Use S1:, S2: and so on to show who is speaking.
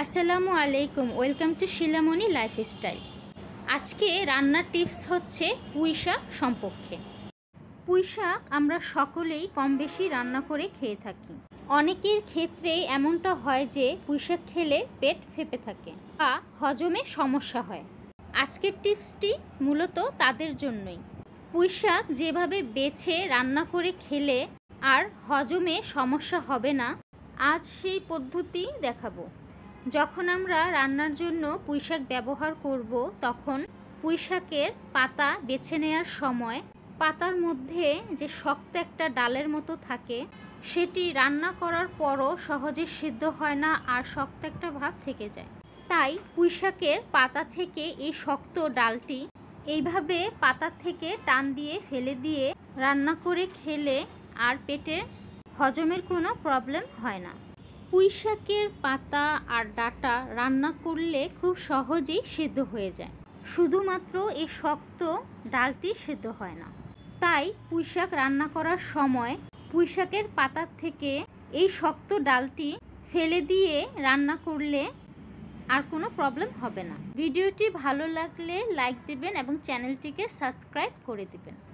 S1: আসসালামু আলাইকুম welcome to শিলামণি lifestyle আজকে রান্নার টিপস হচ্ছে পুঁইশাক সম্পর্কে পুঁইশাক আমরা সকলেই কম বেশি রান্না করে খেয়ে থাকি অনেকের ক্ষেত্রে এমনটা হয় যে পুঁইশাক খেলে পেট ফেপে থাকে বা হজমে সমস্যা হয় আজকের টিপসটি মূলত তাদের জন্যই পুঁইশাক যেভাবে বেছে রান্না করে খেলে আর হজমে সমস্যা হবে না আজ সেই পদ্ধতি দেখাবো যখন আমরা রান্নার জন্য পুঁইশাক ব্যবহার করব তখন পুঁইশাকের পাতা বেছে নেয়ার সময় পাতার মধ্যে যে শক্ত একটা ডালের মতো থাকে সেটি রান্না করার পরও সহজে সিদ্ধ হয় না আর শক্ত একটা ভাব থেকে যায় তাই পুঁইশাকের পাতা থেকে এই শক্ত ডালটি এইভাবে পাতা থেকে টান দিয়ে ফেলে দিয়ে রান্না করে খেলে আর পেটের হজমের কোনো প্রবলেম হয় না পুঁইশাকের পাতা আর ডাটা রান্না করলে খুব সহজেই সেদ্ধ হয়ে যায় শুধুমাত্র এই শক্ত ডালটি সেদ্ধ হয় না তাই পুঁইশাক রান্না করার সময় পুঁইশাকের পাতার থেকে এই শক্ত ডালটি ফেলে দিয়ে রান্না করলে আর কোনো প্রবলেম হবে না ভিডিওটি ভালো লাগলে লাইক দেবেন এবং চ্যানেলটিকে সাবস্ক্রাইব করে দেবেন